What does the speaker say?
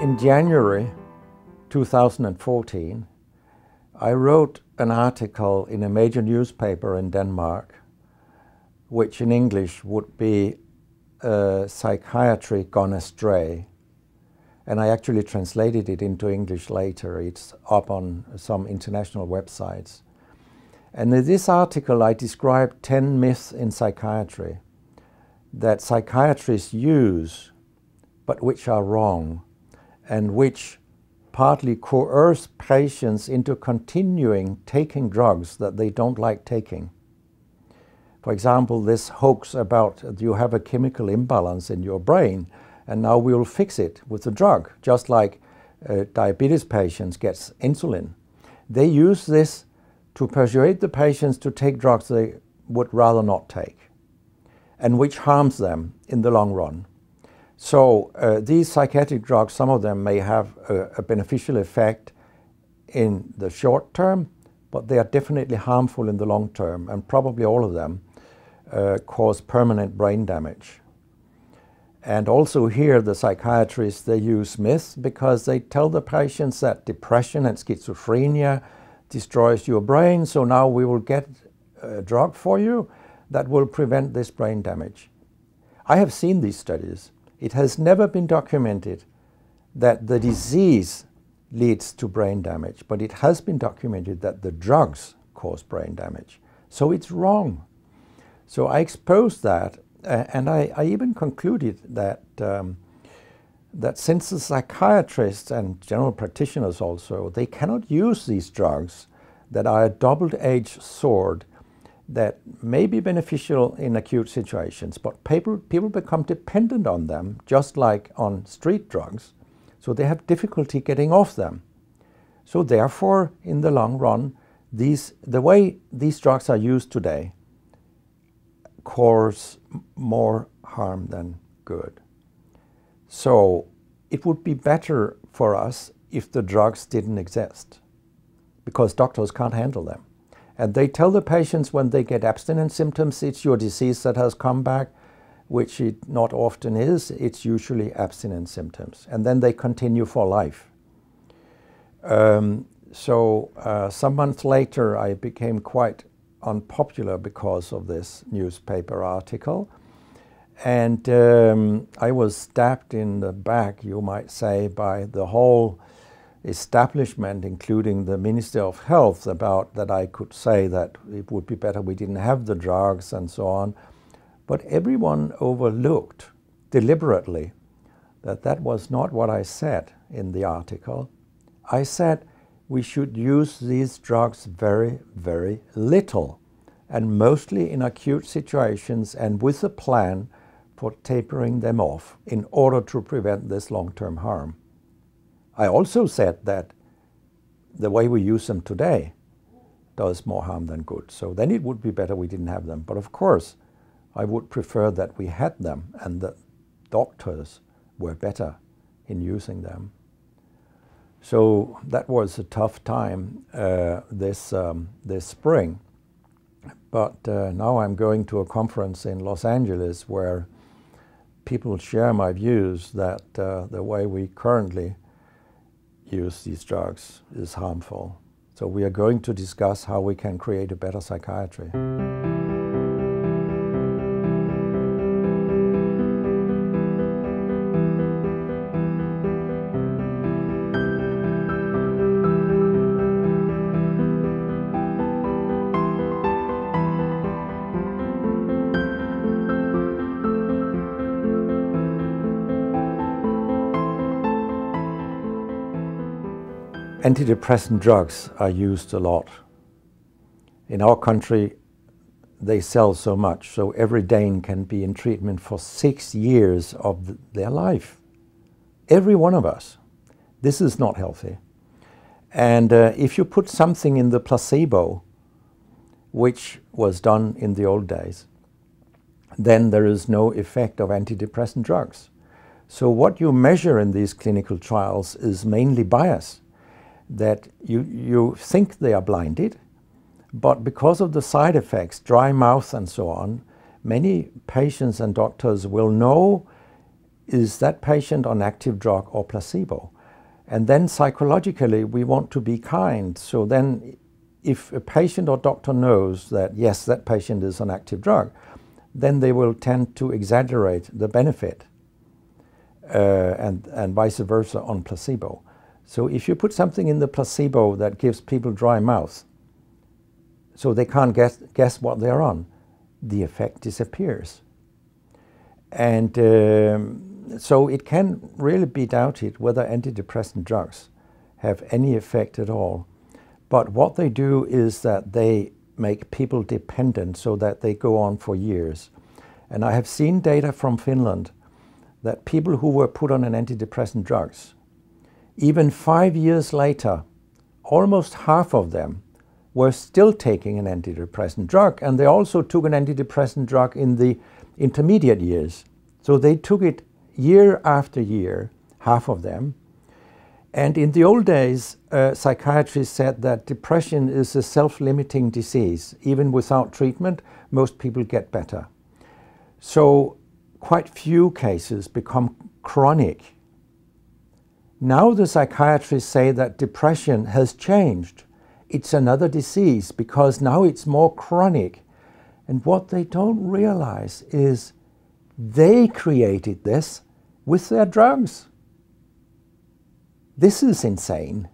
In January 2014, I wrote an article in a major newspaper in Denmark, which in English would be uh, Psychiatry Gone Astray. And I actually translated it into English later. It's up on some international websites. And in this article, I described 10 myths in psychiatry that psychiatrists use, but which are wrong and which partly coerce patients into continuing taking drugs that they don't like taking. For example, this hoax about you have a chemical imbalance in your brain and now we'll fix it with a drug, just like uh, diabetes patients gets insulin. They use this to persuade the patients to take drugs they would rather not take and which harms them in the long run. So uh, these psychiatric drugs, some of them may have a, a, beneficial effect in the short term, but they are definitely harmful in the long term, and probably all of them uh, cause permanent brain damage. And also here, the psychiatrists, they use myths because they tell the patients that depression and schizophrenia destroys your brain, so now we will get a drug for you that will prevent this brain damage. I have seen these studies. It has never been documented that the disease leads to brain damage, but it has been documented that the drugs cause brain damage. So it's wrong. So I exposed that, uh, and I, I, even concluded that, um, that since the psychiatrists and general practitioners also, they cannot use these drugs that are a double-edged sword that may be beneficial in acute situations, but people, people become dependent on them, just like on street drugs, so they have difficulty getting off them. So therefore, in the long run, these, the way these drugs are used today cause more harm than good. So it would be better for us if the drugs didn't exist, because doctors can't handle them. And they tell the patients when they get abstinence symptoms, it's your disease that has come back, which it not often is. It's usually abstinence symptoms. And then they continue for life. Um, so uh, some months later, I became quite unpopular because of this newspaper article. And um, I was stabbed in the back, you might say, by the whole establishment, including the Minister of Health, about that I could say that it would be better we didn't have the drugs and so on. But everyone overlooked deliberately that that was not what I said in the article. I said we should use these drugs very, very little and mostly in acute situations and with a plan for tapering them off in order to prevent this long-term harm. I also said that the way we use them today does more harm than good. So then it would be better we didn't have them. But of course, I would prefer that we had them and that doctors were better in using them. So that was a tough time uh, this, um, this spring. But uh, now I'm going to a conference in Los Angeles where people share my views that uh, the way we currently use these drugs is harmful. So we are going to discuss how we can create a better psychiatry. Antidepressant drugs are used a lot. In our country, they sell so much, so every Dane can be in treatment for six years of th their life. Every one of us. This is not healthy. And uh, if you put something in the placebo, which was done in the old days, then there is no effect of antidepressant drugs. So what you measure in these clinical trials is mainly bias that you, you think they are blinded, but because of the side effects, dry mouth and so on, many patients and doctors will know is that patient on active drug or placebo. And then psychologically, we want to be kind. So then, if a patient or doctor knows that, yes, that patient is on active drug, then they will tend to exaggerate the benefit uh, and, and vice versa on placebo. So if you put something in the placebo that gives people dry mouth, so they can't guess, guess what they're on, the effect disappears. And um, so it can really be doubted whether antidepressant drugs have any effect at all. But what they do is that they make people dependent so that they go on for years. And I have seen data from Finland that people who were put on an antidepressant drugs even five years later, almost half of them were still taking an antidepressant drug, and they also took an antidepressant drug in the intermediate years. So they took it year after year, half of them. And in the old days, uh, psychiatrists said that depression is a self limiting disease. Even without treatment, most people get better. So, quite few cases become chronic now the psychiatrists say that depression has changed. It's another disease because now it's more chronic. And what they don't realize is they created this with their drugs. This is insane.